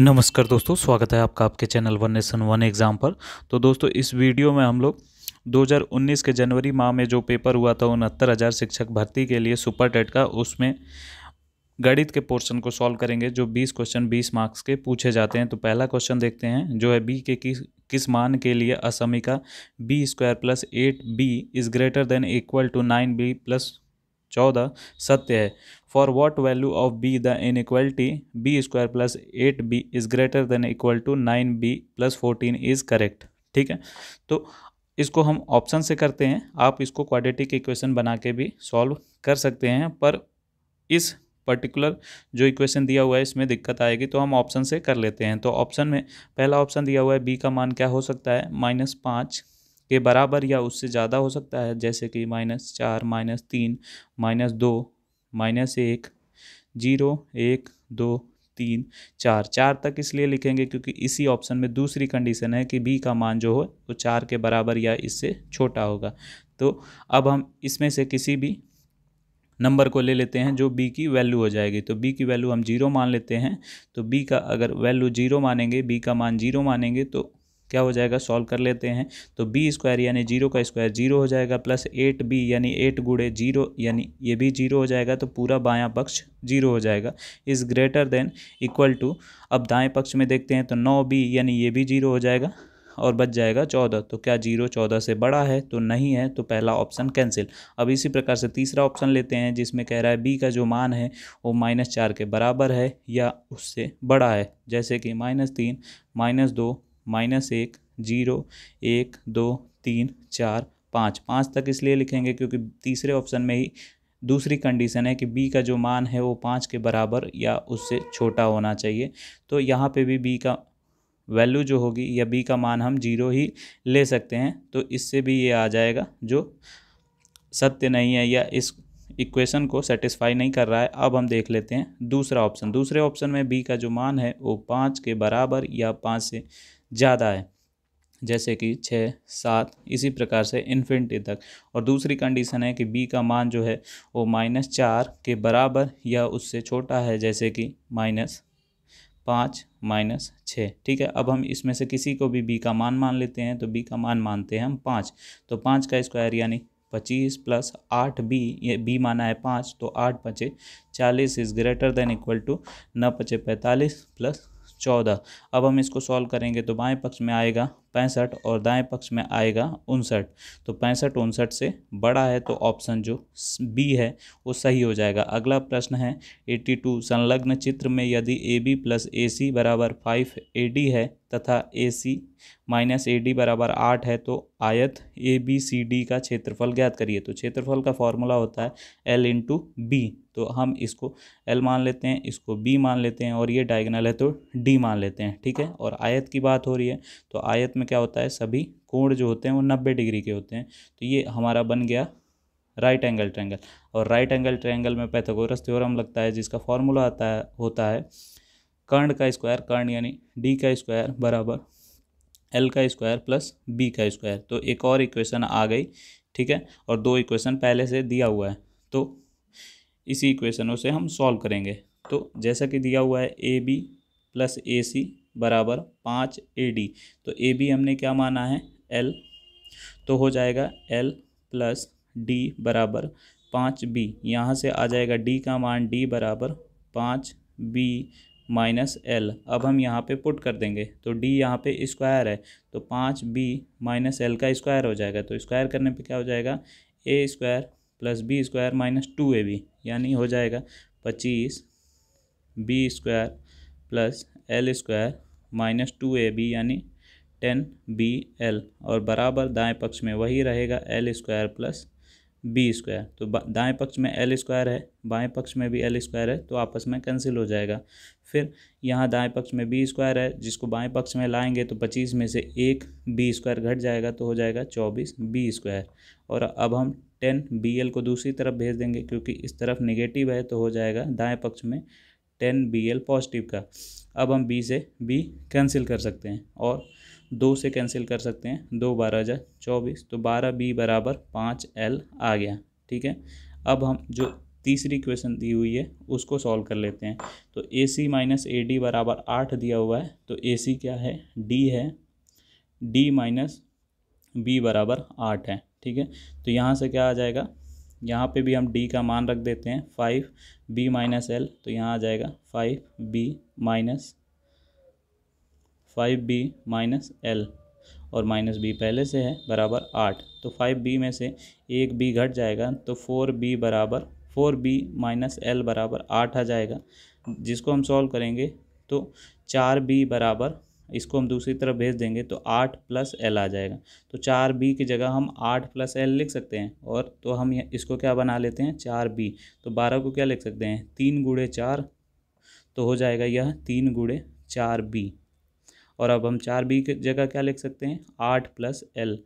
नमस्कार दोस्तों स्वागत है आपका आपके channel one nation one exam पर तो दोस्तों इस वीडियो में हम लोग 2019 के जनवरी माह में जो पेपर हुआ था उनहत्तर हज़ार शिक्षक भर्ती के लिए सुपर टेट का उसमें गणित के पोर्शन को सॉल्व करेंगे जो 20 क्वेश्चन 20 मार्क्स के पूछे जाते हैं तो पहला क्वेश्चन देखते हैं जो है बी के किस किस मान के लिए असमिका B square plus eight B is greater than equal to nine B plus चौदह सत्य है for what value of B the inequality B square plus eight B is greater than equal to nine B plus fourteen is correct ठीक है तो इसको हम option से करते हैं आप इसको क्वाड्रेटिक इक्वेशन बना के भी सॉल्व कर सकते हैं पर इस पर्टिकुलर जो इक्वेशन दिया हुआ है इसमें दिक्कत आएगी तो हम ऑप्शन से कर लेते हैं तो ऑप्शन में पहला ऑप्शन दिया हुआ है बी का मान क्या हो सकता है माइनस पाँच के बराबर या उससे ज़्यादा हो सकता है जैसे कि माइनस चार माइनस तीन माइनस दो माइनस एक जीरो एक दो तीन चार चार तक इसलिए लिखेंगे क्योंकि इसी ऑप्शन में दूसरी कंडीशन है कि बी का मान जो हो वो तो चार के बराबर या इससे छोटा होगा तो अब हम इसमें से किसी भी नंबर को ले लेते हैं जो बी की वैल्यू हो जाएगी तो बी की वैल्यू हम जीरो मान लेते हैं तो बी का अगर वैल्यू जीरो मानेंगे बी का मान जीरो मानेंगे तो क्या हो जाएगा सॉल्व कर लेते हैं तो बी स्क्वायर यानी जीरो का स्क्वायर जीरो हो जाएगा प्लस एट बी यानी एट गुड़े जीरो यानी ये भी जीरो हो जाएगा तो पूरा बायां पक्ष जीरो हो जाएगा is greater than equal to अब दाएं पक्ष में देखते हैं तो नौ बी यानी ये भी जीरो हो जाएगा और बच जाएगा चौदह तो क्या जीरो चौदह से बड़ा है तो नहीं है तो पहला ऑप्शन कैंसिल अब इसी प्रकार से तीसरा ऑप्शन लेते हैं जिसमें कह रहा है बी का जो मान है वो माइनस चार के बराबर है या उससे बड़ा है जैसे कि माइनस तीन माइनस दो माइनस एक जीरो एक दो तीन चार पाँच पाँच तक इसलिए लिखेंगे क्योंकि तीसरे ऑप्शन में ही दूसरी कंडीशन है कि बी का जो मान है वो पाँच के बराबर या उससे छोटा होना चाहिए तो यहाँ पे भी बी का वैल्यू जो होगी या बी का मान हम जीरो ही ले सकते हैं तो इससे भी ये आ जाएगा जो सत्य नहीं है या इस इक्वेशन को सेटिस्फाई नहीं कर रहा है अब हम देख लेते हैं दूसरा ऑप्शन दूसरे ऑप्शन में बी का जो मान है वो पाँच के बराबर या पाँच से ज़्यादा है जैसे कि छः सात इसी प्रकार से इन्फिनिटी तक और दूसरी कंडीशन है कि बी का मान जो है वो माइनस चार के बराबर या उससे छोटा है जैसे कि माइनस पाँच माइनस छः ठीक है अब हम इसमें से किसी को भी बी का मान मान लेते हैं तो बी का मान मानते हैं हम पाँच तो पाँच का स्क्वायर यानी पच्चीस प्लस आठ बी ये बी माना है पाँच तो आठ पचे चालीस is greater than equal to न पचे पैंतालीस प्लस चौदह अब हम इसको सॉल्व करेंगे तो बाएं पक्ष में आएगा पैंसठ और दाएं पक्ष में आएगा उनसठ तो पैंसठ उनसठ से बड़ा है तो ऑप्शन जो बी है वो सही हो जाएगा अगला प्रश्न है एट्टी टू संलग्न चित्र में यदि ए बी प्लस ए सी बराबर फाइव ए डी है तथा ए सी माइनस ए डी बराबर आठ है तो आयत ए बी सी डी का क्षेत्रफल ज्ञात करिए तो क्षेत्रफल का फॉर्मूला होता है एल इंटू बी तो हम इसको एल मान लेते हैं इसको बी मान लेते हैं और ये डायगनल है तो डी मान लेते हैं ठीक है और आयत की बात हो रही है तो आयत में क्या होता है सभी कोण जो होते हैं वो नब्बे डिग्री के होते हैं तो ये हमारा बन गया राइट एंगल ट्रैंगल और राइट एंगल ट्रैंगल में पैथोगोरस थ्योरम लगता है जिसका फॉर्मूला आता है होता है कर्ण का स्क्वायर कर्ण यानी डी का स्क्वायर बराबर एल का स्क्वायर प्लस बी का स्क्वायर तो एक और इक्वेशन आ गई ठीक है और दो इक्वेशन पहले से दिया हुआ है तो इसी इक्वेशनों से हम सॉल्व करेंगे तो जैसा कि दिया हुआ है ए बी प्लस ए सी बराबर पाँच ए डी तो ए बी हमने क्या माना है एल तो हो जाएगा एल प्लस डी बराबर पाँच बी यहाँ से आ जाएगा डी का मान डी बराबर पाँच बी माइनस एल अब हम यहाँ पे पुट कर देंगे तो डी यहाँ पे स्क्वायर है तो पाँच बी माइनस एल का स्क्वायर हो जाएगा तो स्क्वायर करने पे क्या हो जाएगा ए square plus B square minus two A B यानी हो जाएगा पच्चीस B square plus L square minus two A B यानी टेन बी एल और बराबर दाएं पक्ष में वही रहेगा L square plus B square तो दाएं पक्ष में एल स्क्वायर है बाएं पक्ष में भी एल स्क्वायर है तो आपस में कैंसिल हो जाएगा फिर यहाँ दाएं पक्ष में बी स्क्वायर है जिसको बाएं पक्ष में लाएंगे तो पच्चीस में से एक बी स्क्वायर घट जाएगा तो हो जाएगा चौबीस बी स्क्वायर और अब हम टेन बी एल को दूसरी तरफ भेज देंगे क्योंकि इस तरफ निगेटिव है तो हो जाएगा दाएँ पक्ष में टेन बी एल पॉजिटिव का अब हम बी से बी कैंसिल कर सकते हैं और दो से कैंसिल कर सकते हैं दो बारह हज़ार चौबीस तो बारह बी बराबर पाँच एल आ गया ठीक है अब हम जो तीसरी क्वेश्चन दी हुई है उसको सॉल्व कर लेते हैं तो ए सी माइनस ए डी बराबर आठ दिया हुआ है तो ए सी क्या है डी है डी माइनस बी बराबर आठ है ठीक है तो यहाँ से क्या आ जाएगा यहाँ पे भी हम डी का मान रख देते हैं फाइव बी माइनस एल तो यहाँ आ जाएगा five B minus five B minus L और माइनस बी पहले से है बराबर आठ तो फाइव बी में से एक बी घट जाएगा तो फोर बी बराबर फोर बी माइनस एल बराबर आठ आ जाएगा जिसको हम सॉल्व करेंगे तो चार बी बराबर इसको हम दूसरी तरफ भेज देंगे तो आठ प्लस एल आ जाएगा तो चार बी की जगह हम आठ प्लस एल लिख सकते हैं और तो हम इसको क्या बना लेते हैं चार बी तो बारह को क्या लिख सकते हैं तीन गुड़े चार तो हो जाएगा यह तीन गुड़े चार बी और अब हम चार बी की जगह क्या लिख सकते हैं आठ प्लस एल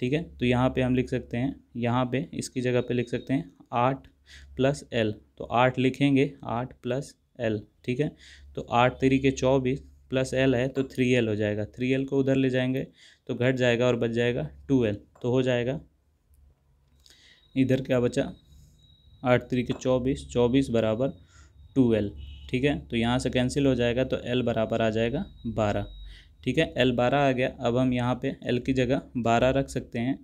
ठीक है तो यहाँ पर हम लिख सकते हैं यहाँ पर इसकी जगह पर लिख सकते हैं आठ प्लस एल तो आठ लिखेंगे आठ प्लस एल ठीक है तो आठ तरीके चौबीस प्लस एल है तो थ्री एल हो जाएगा थ्री एल को उधर ले जाएंगे तो घट जाएगा और बच जाएगा टू एल तो हो जाएगा इधर क्या बचा आठ थ्री के चौबीस चौबीस बराबर टू एल ठीक है तो यहाँ से कैंसिल हो जाएगा तो एल बराबर आ जाएगा बारह ठीक है एल बारह आ गया अब हम यहाँ पे एल की जगह बारह रख सकते हैं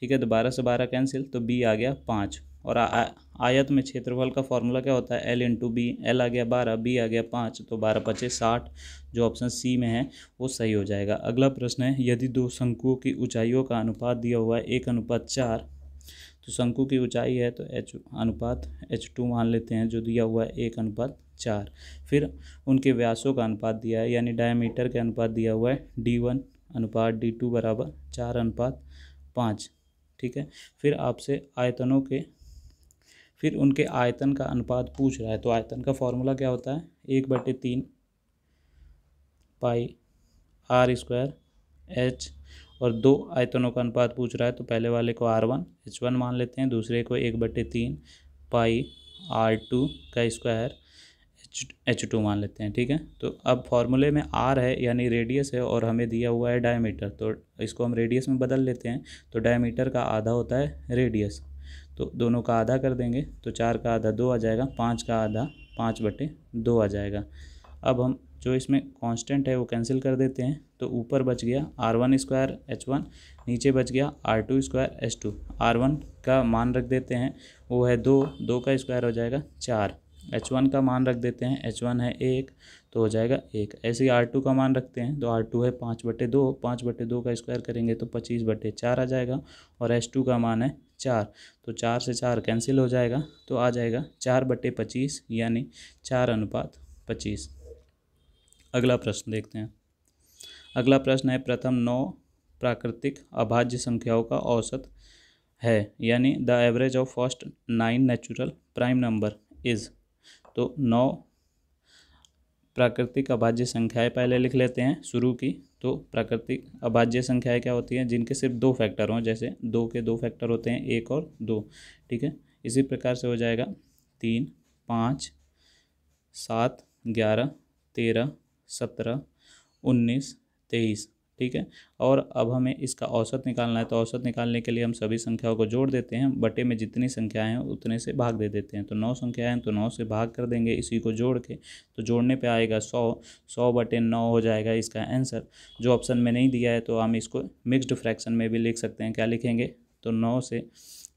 ठीक है तो बारह से बारह कैंसिल तो बी आ गया पाँच और आ, आयत में क्षेत्रफल का फॉर्मूला क्या होता है एल इंटू बी एल आ गया बारह बी आ गया पाँच तो बारह पच्चीस साठ जो ऑप्शन सी में है वो सही हो जाएगा अगला प्रश्न है यदि दो शंकुओं की ऊंचाइयों का अनुपात दिया हुआ है एक अनुपात चार तो शंकु की ऊंचाई है तो एच अनुपात एच टू मान लेते हैं जो दिया हुआ है एक अनुपात चार फिर उनके व्यासों का अनुपात दिया है यानी डायमीटर का अनुपात दिया हुआ है डी वन अनुपात डी टू बराबर चार अनुपात पाँच ठीक है फिर आपसे आयतनों के फिर उनके आयतन का अनुपात पूछ रहा है तो आयतन का फॉर्मूला क्या होता है एक बटे तीन पाई आर स्क्वायर एच और दो आयतनों का अनुपात पूछ रहा है तो पहले वाले को आर वन एच वन मान लेते हैं दूसरे को एक बटे तीन पाई आर टू का स्क्वायर एच एच टू मान लेते हैं ठीक है तो अब फॉर्मूले में आर है यानी रेडियस है और हमें दिया हुआ है डायमीटर तो इसको हम रेडियस में बदल लेते हैं तो डायमीटर का आधा होता है रेडियस तो दोनों का आधा कर देंगे तो चार का आधा दो आ जाएगा पाँच का आधा पाँच बटे दो आ जाएगा अब हम जो इसमें कांस्टेंट है वो कैंसिल कर देते हैं तो ऊपर बच गया R one square H one नीचे बच गया R two square H two R one का मान रख देते हैं वो है दो दो का स्क्वायर हो जाएगा चार एच वन का मान रख देते हैं एच वन है एक तो हो जाएगा एक ऐसे ही आर टू का मान रखते हैं तो आर टू है पाँच बटे दो पाँच बटे दो का स्क्वायर करेंगे तो पच्चीस बटे चार आ जाएगा और एच टू का मान है चार तो चार से चार कैंसिल हो जाएगा तो आ जाएगा चार बटे पच्चीस यानी चार अनुपात पच्चीस अगला प्रश्न देखते हैं अगला प्रश्न है प्रथम नौ प्राकृतिक अभाज्य संख्याओं का औसत है यानी the average of first nine natural prime number is तो नौ प्राकृतिक अभाज्य संख्याएं पहले लिख लेते हैं शुरू की तो प्राकृतिक अभाज्य संख्याएँ क्या होती हैं जिनके सिर्फ दो फैक्टर हों जैसे दो के दो फैक्टर होते हैं एक और दो ठीक है इसी प्रकार से हो जाएगा तीन पाँच सात ग्यारह तेरह सत्रह उन्नीस तेईस ठीक है और अब हमें इसका औसत निकालना है तो औसत निकालने के लिए हम सभी संख्याओं को जोड़ देते हैं बटे में जितनी संख्याएं हैं उतने से भाग दे देते हैं तो नौ संख्याएं हैं तो नौ से भाग कर देंगे इसी को जोड़ के तो जोड़ने पे आएगा सौ सौ बटे नौ हो जाएगा इसका आंसर जो ऑप्शन में नहीं दिया है तो हम इसको मिक्सड फ्रैक्शन में भी लिख सकते हैं क्या लिखेंगे तो नौ से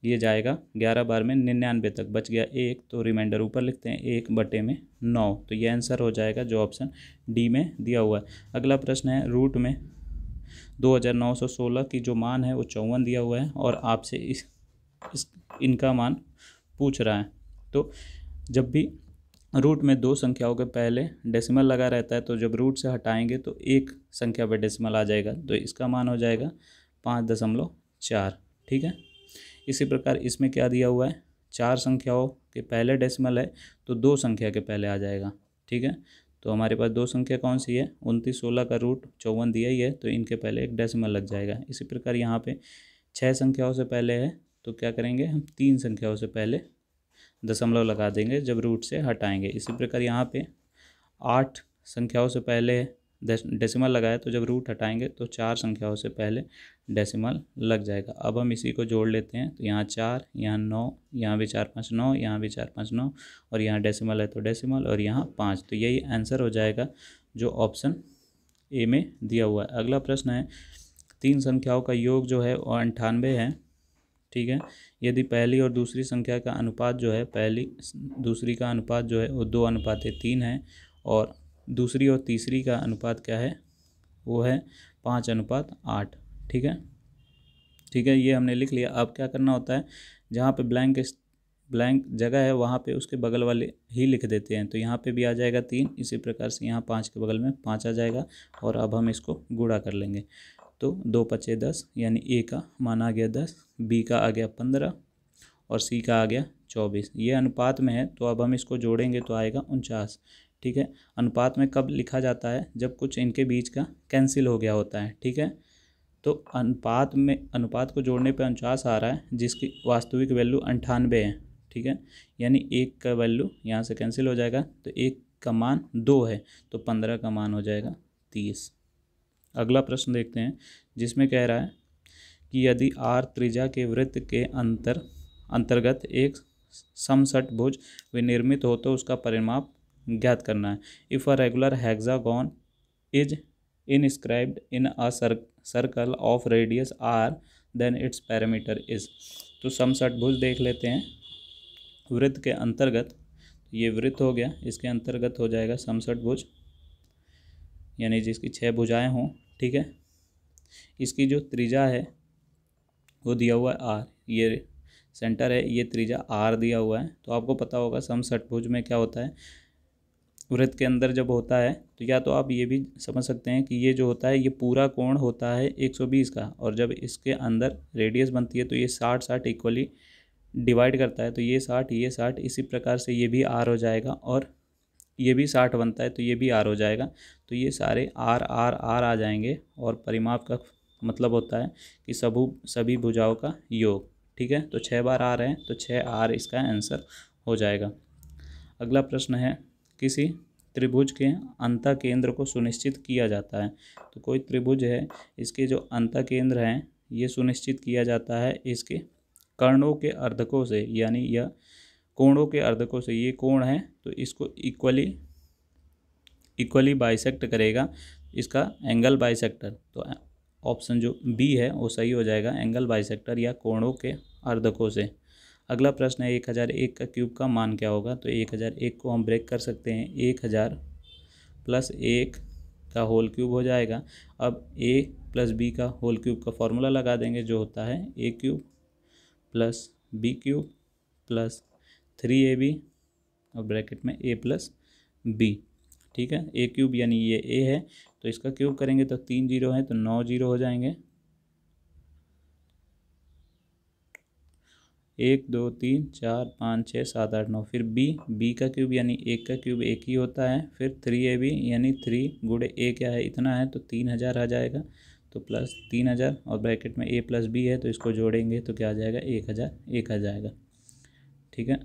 ये जाएगा ग्यारह बार में निन्यानवे तक बच गया एक तो रिमाइंडर ऊपर लिखते हैं एक बटे में नौ तो ये आंसर हो जाएगा जो ऑप्शन डी में दिया हुआ है अगला प्रश्न है रूट में 2916 की जो मान है वो चौवन दिया हुआ है और आपसे इस, इस इनका मान पूछ रहा है तो जब भी रूट में दो संख्याओं के पहले डेसिमल लगा रहता है तो जब रूट से हटाएंगे तो एक संख्या पर डेसिमल आ जाएगा तो इसका मान हो जाएगा पाँच दशमलव चार ठीक है इसी प्रकार इसमें क्या दिया हुआ है चार संख्याओं के पहले डेसिमल है तो दो संख्या के पहले आ जाएगा ठीक है तो हमारे पास दो संख्या कौन सी है उनतीस सोलह का रूट चौवन दिया ही है तो इनके पहले एक डेसिमल लग जाएगा इसी प्रकार यहाँ पे छः संख्याओं से पहले है तो क्या करेंगे हम तीन संख्याओं से पहले दशमलव लगा देंगे जब रूट से हटाएंगे इसी प्रकार यहाँ पे आठ संख्याओं से पहले डेसिमल लगाया तो जब रूट हटाएंगे तो चार संख्याओं से पहले डेसिमल लग जाएगा अब हम इसी को जोड़ लेते हैं तो यहाँ चार यहाँ नौ यहाँ भी चार पाँच नौ यहाँ भी चार पाँच नौ और यहाँ डेसिमल है तो डेसिमल और यहाँ पाँच तो यही आंसर हो जाएगा जो ऑप्शन ए में दिया हुआ है अगला प्रश्न है तीन संख्याओं का योग जो है वो अंठानवे है ठीक है यदि पहली और दूसरी संख्या का अनुपात जो है पहली दूसरी का अनुपात जो है वो दो अनुपात है तीन है और दूसरी और तीसरी का अनुपात क्या है वो है पाँच अनुपात आठ ठीक है ठीक है ये हमने लिख लिया अब क्या करना होता है जहाँ पे ब्लैंक ब्लैंक जगह है वहाँ पे उसके बगल वाले ही लिख देते हैं तो यहाँ पे भी आ जाएगा तीन इसी प्रकार से यहाँ पाँच के बगल में पाँच आ जाएगा और अब हम इसको गुड़ा कर लेंगे तो दो पचे दस यानी ए का मान आ गया दस बी का आ गया पंद्रह और सी का आ गया चौबीस ये अनुपात में है तो अब हम इसको जोड़ेंगे तो आएगा उनचास ठीक है अनुपात में कब लिखा जाता है जब कुछ इनके बीच का कैंसिल हो गया होता है ठीक है तो अनुपात में अनुपात को जोड़ने पे उनचास आ रहा है जिसकी वास्तविक वैल्यू अंठानवे है ठीक है यानी एक का वैल्यू यहाँ से कैंसिल हो जाएगा तो एक का मान दो है तो पंद्रह का मान हो जाएगा तीस अगला प्रश्न देखते हैं जिसमें कह रहा है कि यदि आर त्रिज्या के वृत्त के अंतर अंतर्गत एक भुज विनिर्मित हो तो उसका परिमाप ज्ञात करना है if a regular hexagon is inscribed in a cir circle of radius R then its parameter is तो समसटभुज देख लेते हैं वृत्त के अंतर्गत तो ये वृत्त हो गया इसके अंतर्गत हो जाएगा समसटभुज यानी जिसकी छः भुजाएं हों ठीक है इसकी जो त्रिज्या है वो दिया हुआ है आर ये सेंटर है ये त्रिज्या आर दिया हुआ है तो आपको पता होगा समसटभुज में क्या होता है व्रत के अंदर जब होता है तो या तो आप ये भी समझ सकते हैं कि ये जो होता है ये पूरा कोण होता है 120 का और जब इसके अंदर रेडियस बनती है तो ये 60 60 इक्वली डिवाइड करता है तो ये 60 ये 60 इसी प्रकार से ये भी आर हो जाएगा और ये भी 60 बनता है तो ये भी आर हो जाएगा तो ये सारे आर आर आर आ जाएंगे और परिमाप का मतलब होता है कि सबू सभी भुजाओं का योग ठीक है तो छः बार आर है तो छः आर इसका आंसर हो जाएगा अगला प्रश्न है किसी त्रिभुज के अंत केंद्र को सुनिश्चित किया जाता है तो कोई त्रिभुज है इसके जो अंत केंद्र हैं ये सुनिश्चित किया जाता है इसके कर्णों के अर्धकों से यानी यह या कोणों के अर्धकों से ये कोण है तो इसको इक्वली इक्वली बाइसेक्ट करेगा इसका एंगल बाइसेक्टर तो ऑप्शन जो बी है वो सही हो जाएगा एंगल बाइसेक्टर या कोणों के अर्धकों से अगला प्रश्न है एक हज़ार एक का क्यूब का मान क्या होगा तो एक हज़ार एक को हम ब्रेक कर सकते हैं एक हज़ार प्लस एक का होल क्यूब हो जाएगा अब ए प्लस बी का होल क्यूब का फॉर्मूला लगा देंगे जो होता है A cube plus B cube plus three A B और ब्रैकेट में ए प्लस बी ठीक है ए क्यूब यानी ये ए है तो इसका क्यूब करेंगे तो तीन जीरो हैं तो नौ जीरो हो जाएंगे एक दो तीन चार पाँच छः सात आठ नौ फिर बी बी का क्यूब यानी एक का क्यूब एक ही होता है फिर थ्री ए बी यानी थ्री गुड़े ए क्या है इतना है तो तीन हज़ार आ जाएगा तो प्लस तीन हज़ार और ब्रैकेट में ए प्लस बी है तो इसको जोड़ेंगे तो क्या आ जाएगा एक हज़ार एक आ जाएगा ठीक है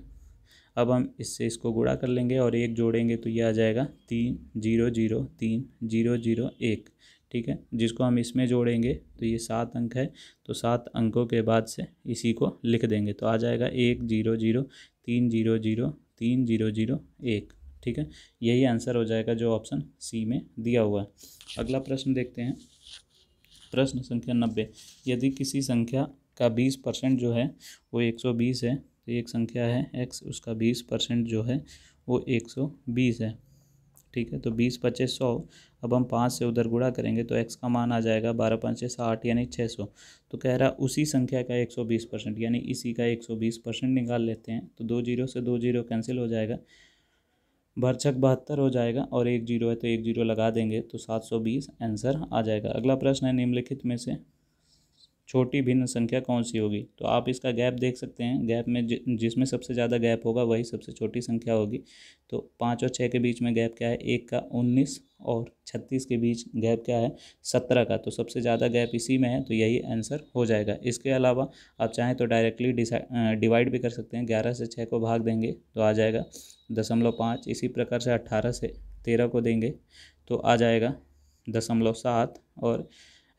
अब हम इससे इसको गुड़ा कर लेंगे और एक जोड़ेंगे तो ये आ जाएगा तीन जीरो जीरो तीन जीरो जीरो एक ठीक है जिसको हम इसमें जोड़ेंगे तो ये सात अंक है तो सात अंकों के बाद से इसी को लिख देंगे तो आ जाएगा एक जीरो जीरो तीन जीरो जीरो तीन जीरो जीरो एक ठीक है यही आंसर हो जाएगा जो ऑप्शन सी में दिया हुआ है अगला प्रश्न देखते हैं प्रश्न संख्या नब्बे यदि किसी संख्या का बीस परसेंट जो है वो एक सौ बीस है तो एक संख्या है एक्स उसका बीस परसेंट जो है वो एक सौ बीस है ठीक है तो बीस पच्चीस सौ अब हम पाँच से उधर गुड़ा करेंगे तो एक्स का मान आ जाएगा बारह पाँच साठ यानी छः सौ तो कह रहा उसी संख्या का एक सौ बीस परसेंट यानी इसी का एक सौ बीस परसेंट निकाल लेते हैं तो दो जीरो से दो जीरो कैंसिल हो जाएगा भरछक बहत्तर हो जाएगा और एक जीरो है तो एक जीरो लगा देंगे तो सात सौ बीस आंसर आ जाएगा अगला प्रश्न है निम्नलिखित में से छोटी भिन्न संख्या कौन सी होगी तो आप इसका गैप देख सकते हैं गैप में जिसमें सबसे ज़्यादा गैप होगा वही सबसे छोटी संख्या होगी तो पाँच और छः के बीच में गैप क्या है एक का उन्नीस और छत्तीस के बीच गैप क्या है सत्रह का तो सबसे ज़्यादा गैप इसी में है तो यही आंसर हो जाएगा इसके अलावा आप चाहें तो डायरेक्टली डिवाइड भी कर सकते हैं ग्यारह से छः को भाग देंगे तो आ जाएगा दशमलव पाँच इसी प्रकार से अट्ठारह से तेरह को देंगे तो आ जाएगा दशमलव सात और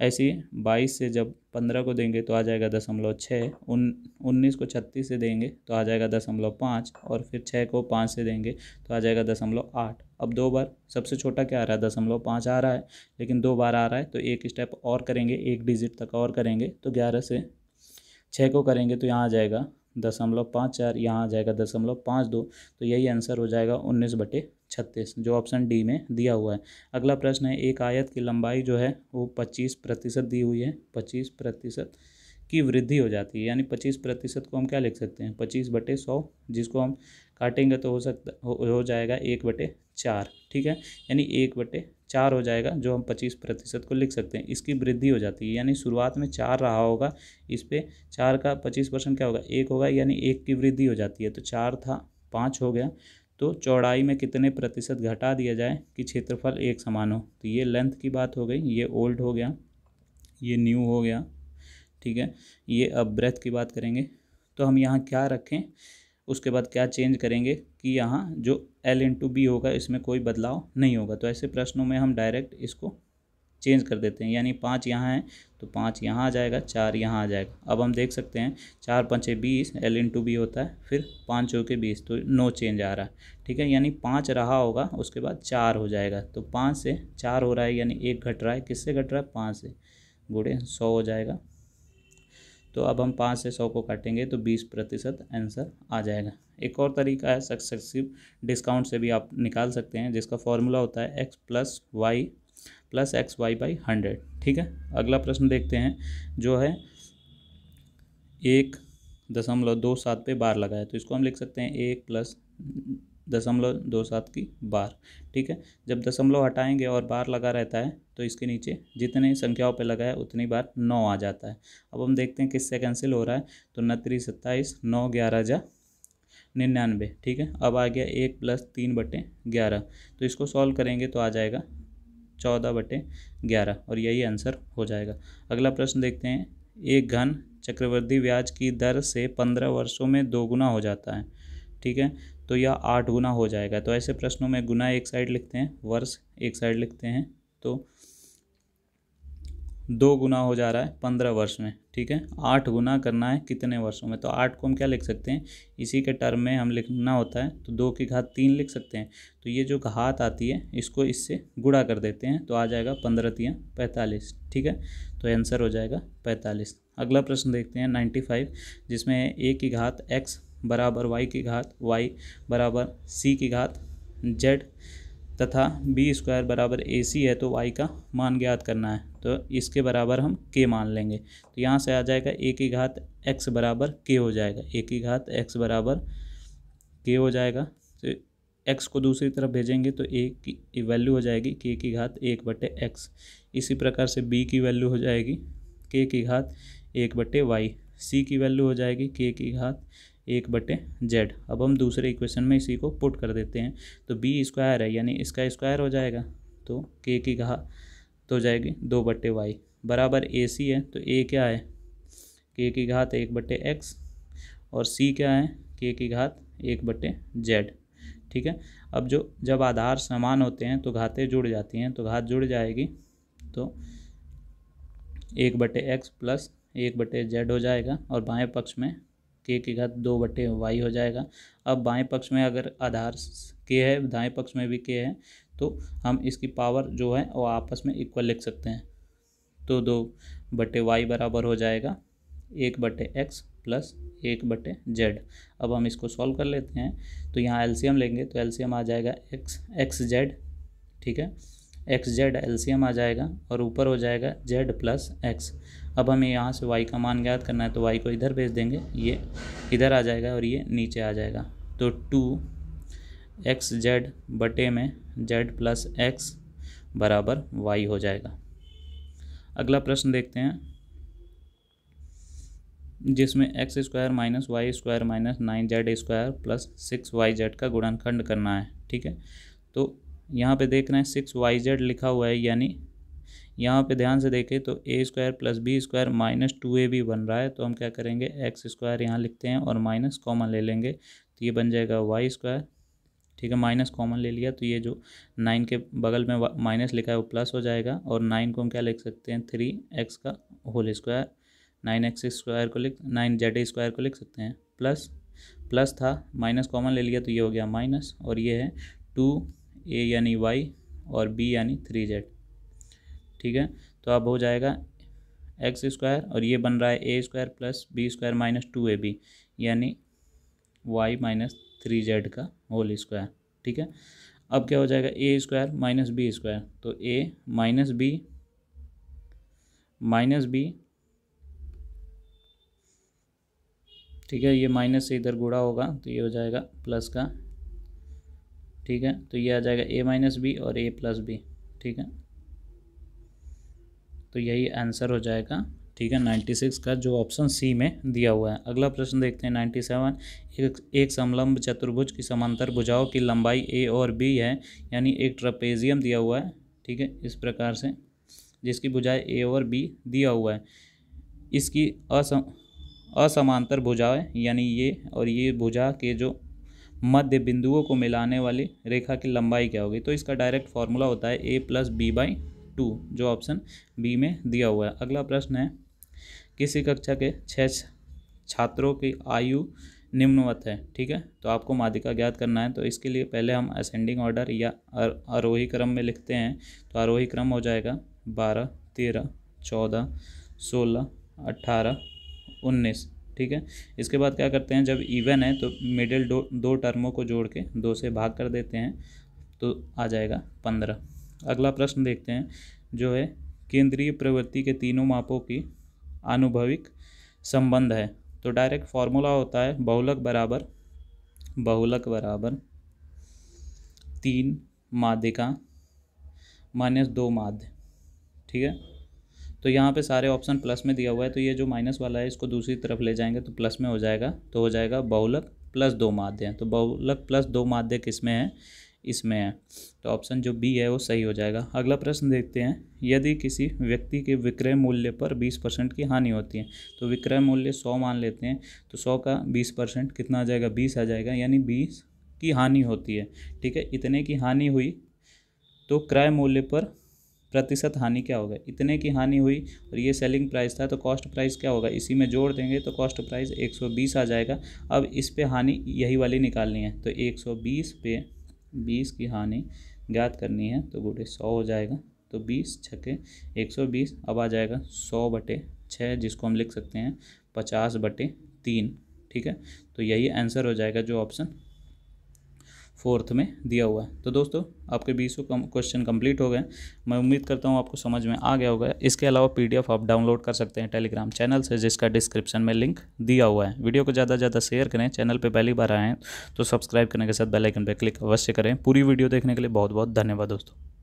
ऐसी बाईस से जब पंद्रह को देंगे तो आ जाएगा दशमलव छः उन उन्नीस को छत्तीस से देंगे तो आ जाएगा दशमलव पाँच और फिर छः को पाँच से देंगे तो आ जाएगा दशमलव आठ अब दो बार सबसे छोटा क्या आ रहा है दशमलव पाँच आ रहा है लेकिन दो बार आ रहा है तो एक स्टेप और करेंगे एक डिजिट तक और करेंगे तो ग्यारह से छः को करेंगे तो यहाँ आ जाएगा दशमलव पाँच चार यहाँ आ जाएगा दशमलव पाँच दो तो यही आंसर हो जाएगा उन्नीस बटे छत्तीस जो ऑप्शन डी में दिया हुआ है अगला प्रश्न है एक आयत की लंबाई जो है वो पच्चीस प्रतिशत दी हुई है पच्चीस प्रतिशत की वृद्धि हो जाती है यानी पच्चीस प्रतिशत को हम क्या लिख सकते हैं पच्चीस बटे सौ जिसको हम काटेंगे तो हो सकता हो, हो जाएगा एक बटे चार ठीक है यानी एक बटे चार हो जाएगा जो हम पच्चीस प्रतिशत को लिख सकते हैं इसकी वृद्धि हो जाती है यानी शुरुआत में चार रहा होगा इस पर चार का पच्चीस परसेंट क्या होगा एक होगा यानी एक की वृद्धि हो जाती है तो चार था पाँच हो गया तो चौड़ाई में कितने प्रतिशत घटा दिया जाए कि क्षेत्रफल एक समान हो तो ये लेंथ की बात हो गई ये ओल्ड हो गया ये न्यू हो गया ठीक है ये अब ब्रेथ की बात करेंगे तो हम यहाँ क्या रखें उसके बाद क्या चेंज करेंगे कि यहाँ जो एल इंटू बी होगा इसमें कोई बदलाव नहीं होगा तो ऐसे प्रश्नों में हम डायरेक्ट इसको चेंज कर देते हैं यानी पाँच यहाँ है तो पाँच यहाँ आ जाएगा चार यहाँ आ जाएगा अब हम देख सकते हैं चार पंचे बीस एल इन टू बी होता है फिर पाँच चौ के बीस तो नो चेंज आ रहा है ठीक है यानी पाँच रहा होगा उसके बाद चार हो जाएगा तो पाँच से चार हो रहा है यानी एक घट रहा है किससे घट रहा है पाँच से गुड़े सौ हो जाएगा तो अब हम पाँच से सौ को काटेंगे तो बीस प्रतिशत आंसर आ जाएगा एक और तरीका है सक्सेसिव डिस्काउंट से भी आप निकाल सकते हैं जिसका फॉर्मूला होता है X plus Y plus X Y by hundred ठीक है अगला प्रश्न देखते हैं जो है एक दशमलव दो सात पे बार लगा है तो इसको हम लिख सकते हैं एक प्लस दशमलव दो सात की बार ठीक है जब दशमलव हटाएंगे और बार लगा रहता है तो इसके नीचे जितने संख्याओं पे लगा है उतनी बार नौ आ जाता है अब हम देखते हैं किससे कैंसिल हो रहा है तो नत्री सत्ताईस नौ ग्यारह जा निन्यानवे ठीक है अब आ गया एक प्लस तीन बटे ग्यारह तो इसको सॉल्व करेंगे तो आ जाएगा चौदह बटे ग्यारह और यही आंसर हो जाएगा अगला प्रश्न देखते हैं एक घन चक्रवर्ती ब्याज की दर से पंद्रह वर्षों में दो गुना हो जाता है ठीक है तो यह आठ गुना हो जाएगा तो ऐसे प्रश्नों में गुना एक साइड लिखते हैं वर्ष एक साइड लिखते हैं तो दो गुना हो जा रहा है पंद्रह वर्ष में ठीक है आठ गुना करना है कितने वर्षों में तो आठ को हम क्या लिख सकते हैं इसी के टर्म में हम लिखना होता है तो दो की घात तीन लिख सकते हैं तो ये जो घात आती है इसको इससे गुड़ा कर देते हैं तो आ जाएगा पंद्रह तीन पैंतालीस ठीक है तो आंसर हो जाएगा पैंतालीस अगला प्रश्न देखते हैं नाइन्टी फाइव जिसमें ए की घात एक्स बराबर वाई की घात वाई बराबर सी की घात जेड तथा बी स्क्वायर बराबर ए सी है तो वाई का मान ज्ञात करना है तो इसके बराबर हम के मान लेंगे तो यहाँ से आ जाएगा एक ही घात एक्स बराबर के हो जाएगा एक ही घात एक्स बराबर के हो जाएगा तो एक्स को दूसरी तरफ भेजेंगे तो ए की वैल्यू हो जाएगी के की घात एक बटे एक्स इसी प्रकार से बी की वैल्यू हो जाएगी के की घात एक बटे वाई सी की वैल्यू हो जाएगी के की घात एक बटे जेड अब हम दूसरे इक्वेशन में इसी को पुट कर देते हैं तो बी स्क्वायर है यानी इसका स्क्वायर हो जाएगा तो के की घात हो जाएगी दो बट्टे वाई बराबर ए सी है तो ए क्या है के की घात एक बट्टे एक्स और सी क्या है के की घात एक बट्टे जेड ठीक है अब जो जब आधार समान होते हैं तो घातें जुड़ जाती हैं तो घात जुड़ जाएगी तो एक बटे एक्स प्लस एक बटे जेड हो जाएगा और बाएं पक्ष में के की घात दो बटे वाई हो जाएगा अब बाएं पक्ष में अगर आधार के है दाएं पक्ष में भी के है तो हम इसकी पावर जो है वो आपस में इक्वल लिख सकते हैं तो दो बटे वाई बराबर हो जाएगा एक बटे एक्स प्लस एक बटे जेड अब हम इसको सॉल्व कर लेते हैं तो यहाँ एलसीएम लेंगे तो एलसीएम आ जाएगा एक्स एक्स जेड ठीक है एक्स जेड एलसीएम आ जाएगा और ऊपर हो जाएगा जेड प्लस एक्स अब हमें यहाँ से वाई का मान ज्ञात करना है तो वाई को इधर भेज देंगे ये इधर आ जाएगा और ये नीचे आ जाएगा तो टू एक्स जेड बटे में जेड प्लस एक्स बराबर वाई हो जाएगा अगला प्रश्न देखते हैं जिसमें X square minus Y square minus nine Z square plus six Y Z का गुणनखंड करना है ठीक है तो यहाँ पे देख रहे हैं सिक्स वाई जेड लिखा हुआ है यानी यहाँ पे ध्यान से देखें तो A square plus B square minus two A भी बन रहा है तो हम क्या करेंगे एक्स स्क्वायर यहाँ लिखते हैं और माइनस कॉमन ले लेंगे तो ये बन जाएगा वाई स्क्वायर ठीक है माइनस कॉमन ले लिया तो ये जो नाइन के बगल में माइनस लिखा है वो प्लस हो जाएगा और नाइन को हम क्या लिख सकते हैं थ्री एक्स का whole square nine x square को लिख नाइन जेड स्क्वायर को लिख सकते हैं प्लस प्लस था माइनस कॉमन ले लिया तो ये हो गया माइनस और ये है टू ए यानी वाई और बी यानी थ्री जेड ठीक है तो अब हो जाएगा एक्स स्क्वायर और ये बन रहा है a square plus B square minus two A B यानी वाई माइनस थ्री जेड का होल स्क्वायर ठीक है अब क्या हो जाएगा ए स्क्वायर माइनस बी स्क्वायर तो a minus b minus b ठीक है ये माइनस से इधर गुड़ा होगा तो ये हो जाएगा प्लस का ठीक है तो ये आ जाएगा ए माइनस बी और ए प्लस बी ठीक है तो यही आंसर हो जाएगा ठीक है नाइन्टी सिक्स का जो ऑप्शन सी में दिया हुआ है अगला प्रश्न देखते हैं नाइन्टी सेवन एक एक समलंब चतुर्भुज की समांतर भुजाओं की लंबाई ए और बी है यानी एक ट्रपेजियम दिया हुआ है ठीक है इस प्रकार से जिसकी भुजाएं ए और बी दिया हुआ है इसकी असम असमांतर भुजाएं यानी ये और ये भुजा के जो मध्य बिंदुओं को मिलाने वाली रेखा की लंबाई क्या होगी तो इसका डायरेक्ट फॉर्मूला होता है a plus b by two जो ऑप्शन बी में दिया हुआ है अगला प्रश्न है किसी कक्षा के छः छात्रों की आयु निम्नवत है ठीक है तो आपको माध्यिका ज्ञात करना है तो इसके लिए पहले हम असेंडिंग ऑर्डर या आरोही क्रम में लिखते हैं तो आरोही क्रम हो जाएगा बारह तेरह चौदह सोलह अट्ठारह उन्नीस ठीक है इसके बाद क्या करते हैं जब इवन है तो मिडिल दो दो टर्मों को जोड़ के दो से भाग कर देते हैं तो आ जाएगा पंद्रह अगला प्रश्न देखते हैं जो है केंद्रीय प्रवृत्ति के तीनों मापों की आनुभविक संबंध है तो डायरेक्ट फॉर्मूला होता है बहुलक बराबर बहुलक बराबर तीन माध्यिका माइनस दो माध्य ठीक है तो यहाँ पे सारे ऑप्शन प्लस में दिया हुआ है तो ये जो माइनस वाला है इसको दूसरी तरफ ले जाएंगे तो प्लस में हो जाएगा तो हो जाएगा बहुलक प्लस दो माध्य तो बहुलक प्लस दो माध्य किस में है इसमें है तो ऑप्शन जो बी है वो सही हो जाएगा अगला प्रश्न देखते हैं यदि किसी व्यक्ति के विक्रय मूल्य पर बीस परसेंट की हानि होती है तो विक्रय मूल्य सौ मान लेते हैं तो सौ का बीस परसेंट कितना आ जाएगा बीस आ जाएगा यानी बीस की हानि होती है ठीक है इतने की हानि हुई तो क्रय मूल्य पर प्रतिशत हानि क्या होगा इतने की हानि हुई और ये सेलिंग प्राइस था तो कॉस्ट प्राइस क्या होगा इसी में जोड़ देंगे तो कॉस्ट प्राइस 120 आ जाएगा अब इस पे हानि यही वाली निकालनी है तो 120 पे बीस की हानि ज्ञात करनी है तो गुटे सौ हो जाएगा तो बीस छके एक सौ बीस अब आ जाएगा सौ बटे छः जिसको हम लिख सकते हैं पचास बटे तीन ठीक है तो यही आंसर हो जाएगा जो ऑप्शन फोर्थ में दिया हुआ है तो दोस्तों आपके बीसों क्वेश्चन कंप्लीट हो गए मैं उम्मीद करता हूँ आपको समझ में आ गया होगा इसके अलावा पीडीएफ आप डाउनलोड कर सकते हैं टेलीग्राम चैनल से जिसका डिस्क्रिप्शन में लिंक दिया हुआ है वीडियो को ज़्यादा से ज़्यादा शेयर करें चैनल पर पहली बार आएँ तो सब्सक्राइब करने के साथ बेलाइकन पर क्लिक अवश्य करें पूरी वीडियो देखने के लिए बहुत बहुत धन्यवाद दोस्तों